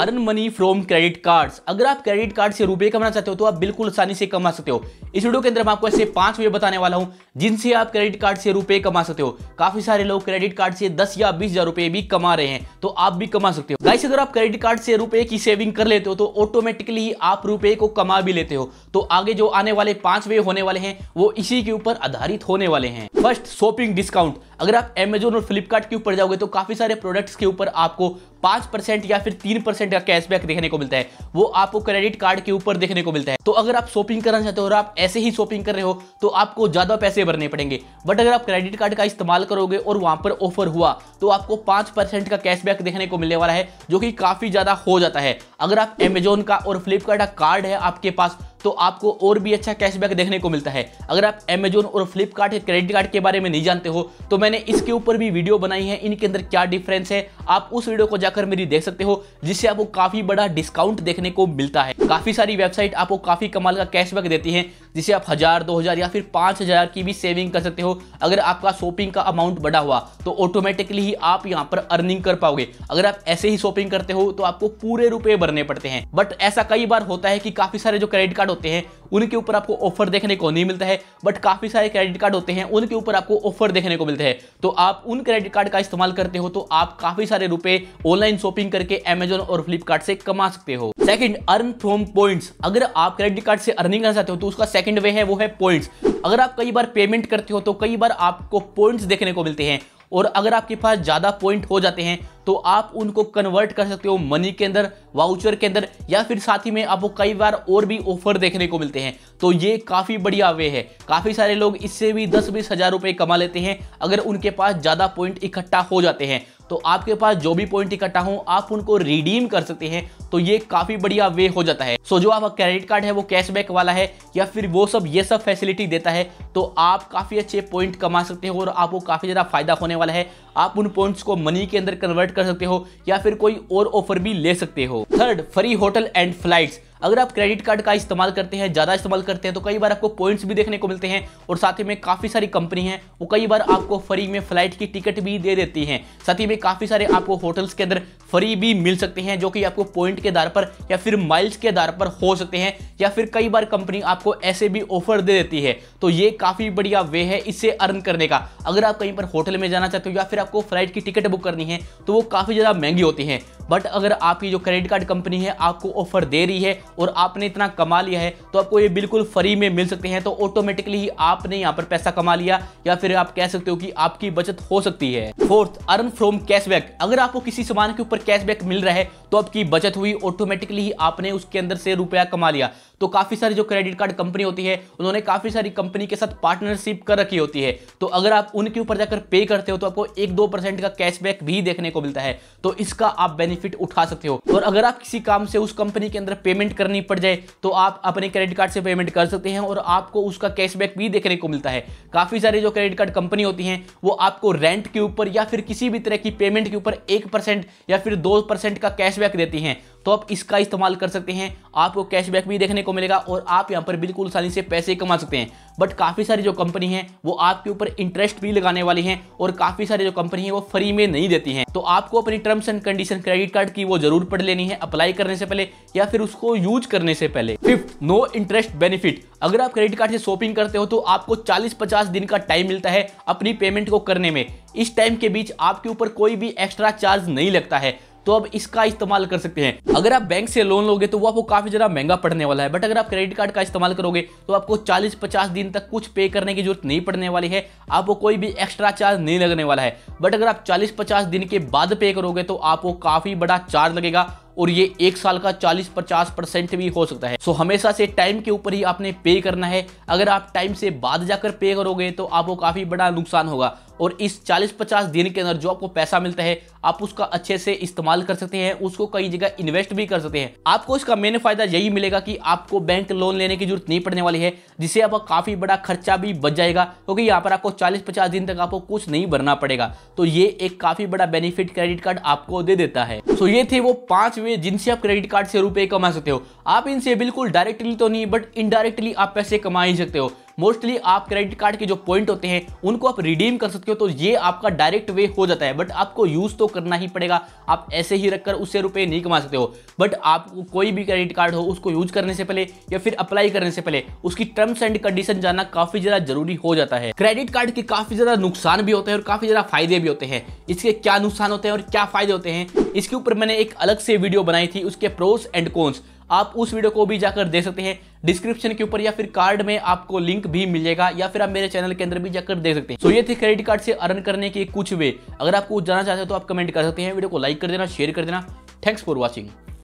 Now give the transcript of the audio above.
earn money from credit cards अगर आप credit card से रुपए कमाना चाहते हो तो आप बिल्कुल आसानी से कमा सकते हो इस वीडियो के अंदर मैं आपको ऐसे पांच वे बताने वाला हूं जिनसे आप क्रेडिट कार्ड से रुपए कमा सकते हो काफी सारे लोग क्रेडिट कार्ड से दस या बीस हजार रुपए भी कमा रहे हैं तो आप भी कमा सकते हो गाइस अगर आप क्रेडिट कार्ड से रुपए की सेविंग कर लेते हो तो ऑटोमेटिकली आप रुपए को कमा भी लेते हो तो आगे जो आने वाले पांच वे होने वाले हैं वो इसी के ऊपर आधारित होने वाले हैं फर्स्ट शॉपिंग डिस्काउंट अगर आप एमेजोन और फ्लिपकार्ट के ऊपर जाओगे तो काफी सारे प्रोडक्ट्स के ऊपर आपको पांच परसेंट या फिर तीन परसेंट परसेंट का कैशबैक देखने को मिलता है वो आपको क्रेडिट कार्ड के ऊपर देखने को मिलता है तो अगर आप शॉपिंग करना चाहते हो और आप ऐसे ही शॉपिंग कर रहे हो तो आपको ज़्यादा पैसे भरने पड़ेंगे बट अगर आप क्रेडिट कार्ड का इस्तेमाल करोगे और वहां पर ऑफर हुआ तो आपको पांच का कैशबैक देखने को मिलने वाला है जो कि काफ़ी ज़्यादा हो जाता है अगर आप एमेजोन का और फ्लिपकार्ट का कार्ड है आपके पास तो आपको और भी अच्छा कैशबैक देखने को मिलता है अगर आप अमेजोन और फ्लिपकार्ट के क्रेडिट कार्ड के बारे में नहीं जानते हो तो मैंने इसके ऊपर भी वीडियो बनाई है इनके अंदर क्या डिफरेंस है आप उस वीडियो को जाकर मेरी देख सकते हो जिससे आपको काफी बड़ा डिस्काउंट देखने को मिलता है काफी सारी वेबसाइट आपको काफी कमाल का कैशबैक देती है जिसे आप हजार दो हजार या फिर पांच हजार की भी सेविंग कर सकते हो अगर आपका शॉपिंग का अमाउंट बढ़ा हुआ तो ऑटोमेटिकली ही आप यहाँ पर अर्निंग कर पाओगे अगर आप ऐसे ही शॉपिंग करते हो तो आपको पूरे रुपए भरने पड़ते हैं बट ऐसा कई बार होता है कि काफी सारे जो क्रेडिट कार्ड होते हैं उनके ऊपर आपको ऑफर देखने को नहीं मिलता है बट काफ़ी सारे क्रेडिट कार्ड होते हैं उनके ऊपर आपको ऑफर देखने को मिलते हैं तो आप उन क्रेडिट कार्ड का इस्तेमाल करते हो तो आप काफ़ी सारे रुपए ऑनलाइन शॉपिंग करके अमेजोन और फ्लिपकार्ट से कमा सकते हो सेकंड अर्न फ्रॉम पॉइंट्स अगर आप क्रेडिट कार्ड से अर्निंग करना चाहते हो तो उसका सेकंड वे है वो है पॉइंट्स अगर आप कई बार पेमेंट करते हो तो कई बार आपको पॉइंट्स देखने को मिलते हैं और अगर आपके पास ज़्यादा पॉइंट हो जाते हैं तो आप उनको कन्वर्ट कर सकते हो मनी के अंदर वाउचर के अंदर या फिर साथ ही में आपको कई बार और भी ऑफर देखने को मिलते हैं तो ये काफ़ी बढ़िया वे है काफ़ी सारे लोग इससे भी दस बीस हज़ार रुपये कमा लेते हैं अगर उनके पास ज़्यादा पॉइंट इकट्ठा हो जाते हैं तो आपके पास जो भी पॉइंट इकट्ठा हो आप उनको रिडीम कर सकते हैं तो ये काफ़ी बढ़िया वे हो जाता है सो जो आपका क्रेडिट कार्ड है वो कैशबैक वाला है या फिर वो सब ये सब फैसिलिटी देता है तो आप काफ़ी अच्छे पॉइंट कमा सकते हो और आपको काफ़ी ज़्यादा फायदा होने वाला है आप उन पॉइंट्स को मनी के अंदर कन्वर्ट कर सकते हो या फिर कोई और ऑफर भी ले सकते हो third free hotel and flights अगर आप क्रेडिट कार्ड का इस्तेमाल करते हैं ज़्यादा इस्तेमाल करते हैं तो कई बार आपको पॉइंट्स भी देखने को मिलते हैं और साथ ही में काफ़ी सारी कंपनी है वो कई बार आपको फ्री में फ्लाइट की टिकट भी दे देती हैं साथ ही में काफ़ी सारे आपको होटल्स के अंदर फ्री भी मिल सकते हैं जो कि आपको पॉइंट के आधार पर या फिर माइल्स के आधार पर हो सकते हैं या फिर कई बार कंपनी आपको ऐसे भी ऑफर दे देती है तो ये काफ़ी बढ़िया वे है इससे अर्न करने का अगर आप कहीं पर होटल में जाना चाहते हो या फिर आपको फ्लाइट की टिकट बुक करनी है तो वो काफ़ी ज़्यादा महंगी होती हैं बट अगर आपकी जो क्रेडिट कार्ड कंपनी है आपको ऑफर दे रही है और आपने इतना कमा लिया है तो आपको ये बिल्कुल फ्री में मिल सकते हैं तो ऑटोमेटिकली ही आपने यहाँ पर पैसा कमा लिया या फिर आप कह सकते हो कि आपकी बचत हो सकती है फोर्थ अर्न फ्रॉम कैशबैक अगर आपको किसी सामान के ऊपर पर कैशबैक मिल रहा है तो आपकी बचत हुई ऑटोमेटिकली ही आपने उसके अंदर से रुपया कमा लिया तो काफ़ी सारी जो क्रेडिट कार्ड कंपनी होती है उन्होंने काफ़ी सारी कंपनी के साथ पार्टनरशिप कर रखी होती है तो अगर आप उनके ऊपर जाकर पे करते हो तो आपको एक दो परसेंट का कैशबैक भी देखने को मिलता है तो इसका आप बेनिफिट उठा सकते हो और अगर आप किसी काम से उस कंपनी के अंदर पेमेंट करनी पड़ जाए तो आप अपने क्रेडिट कार्ड से पेमेंट कर सकते हैं और आपको उसका कैशबैक भी देखने को मिलता है काफ़ी सारी जो क्रेडिट कार्ड कंपनी होती है वो आपको रेंट के ऊपर या फिर किसी भी तरह की पेमेंट के ऊपर एक परसेंट या फिर दो परसेंट का कैशबैक देती हैं तो आप इसका इस्तेमाल कर सकते हैं आपको कैशबैक भी देखने को मिलेगा और आप यहाँ पर बिल्कुल आसानी से पैसे कमा सकते हैं बट काफ़ी सारी जो कंपनी है वो आपके ऊपर इंटरेस्ट भी लगाने वाली हैं और काफ़ी सारी जो कंपनी है वो फ्री में नहीं देती हैं तो आपको अपनी terms and condition credit card की वो जरूर पढ़ लेनी है अप्लाई करने से पहले या फिर उसको यूज करने से पहले फिफ्थ नो इंटरेस्ट बेनिफिट अगर आप क्रेडिट कार्ड से शॉपिंग करते हो तो आपको 40-50 दिन का टाइम मिलता है अपनी पेमेंट को करने में इस टाइम के बीच आपके ऊपर कोई भी एक्स्ट्रा चार्ज नहीं लगता है तो आप इसका इस्तेमाल कर सकते हैं अगर आप बैंक से लोन लोगे तो वो आपको काफी ज्यादा महंगा पड़ने वाला है बट अगर आप क्रेडिट कार्ड का इस्तेमाल करोगे तो आपको 40-50 दिन तक कुछ पे करने की जरूरत नहीं पड़ने वाली है आपको कोई भी एक्स्ट्रा चार्ज नहीं लगने वाला है बट अगर आप चालीस पचास दिन के बाद पे करोगे तो आपको काफी बड़ा चार्ज लगेगा और ये एक साल का 40-50 परसेंट भी हो सकता है सो हमेशा से टाइम के ऊपर ही आपने पे करना है अगर आप टाइम से बाद जाकर पे करोगे तो आपको काफ़ी बड़ा नुकसान होगा और इस 40-50 दिन के अंदर जो आपको पैसा मिलता है आप उसका अच्छे से इस्तेमाल कर सकते हैं उसको कई जगह इन्वेस्ट भी कर सकते हैं आपको इसका मेन फायदा यही मिलेगा कि आपको बैंक लोन लेने की जरूरत नहीं पड़ने वाली है जिससे आपका काफ़ी बड़ा खर्चा भी बच जाएगा क्योंकि यहाँ पर आपको 40-50 दिन तक आपको कुछ नहीं भरना पड़ेगा तो ये एक काफ़ी बड़ा बेनिफिट क्रेडिट कार्ड आपको दे देता है तो ये थे वो पांच में जिनसे आप क्रेडिट कार्ड से रुपए कमा सकते हो आप इनसे बिल्कुल डायरेक्टली तो नहीं बट इनडायरेक्टली आप पैसे कमा ही सकते हो मोस्टली आप क्रेडिट कार्ड के जो पॉइंट होते हैं उनको आप रिडीम कर सकते हो तो ये आपका डायरेक्ट वे हो जाता है बट आपको यूज़ तो करना ही पड़ेगा आप ऐसे ही रखकर उससे रुपए नहीं कमा सकते हो बट आप कोई भी क्रेडिट कार्ड हो उसको यूज करने से पहले या फिर अप्लाई करने से पहले उसकी टर्म्स एंड कंडीशन जानना काफ़ी ज़्यादा जरूरी हो जाता है क्रेडिट कार्ड के काफ़ी ज़्यादा नुकसान भी होते हैं और काफ़ी ज़्यादा फायदे भी होते हैं इसके क्या नुकसान होते हैं और क्या फायदे होते हैं इसके ऊपर मैंने एक अलग से वीडियो बनाई थी उसके प्रोस एंड कॉन्स आप उस वीडियो को भी जाकर देख सकते हैं डिस्क्रिप्शन के ऊपर या फिर कार्ड में आपको लिंक भी मिलेगा या फिर आप मेरे चैनल के अंदर भी जाकर देख सकते हैं तो ये थे क्रेडिट कार्ड से अर्न करने के कुछ वे अगर आपको जाना चाहते हो तो आप कमेंट कर सकते हैं वीडियो को लाइक कर देना शेयर कर देना थैंक्स फॉर वॉचिंग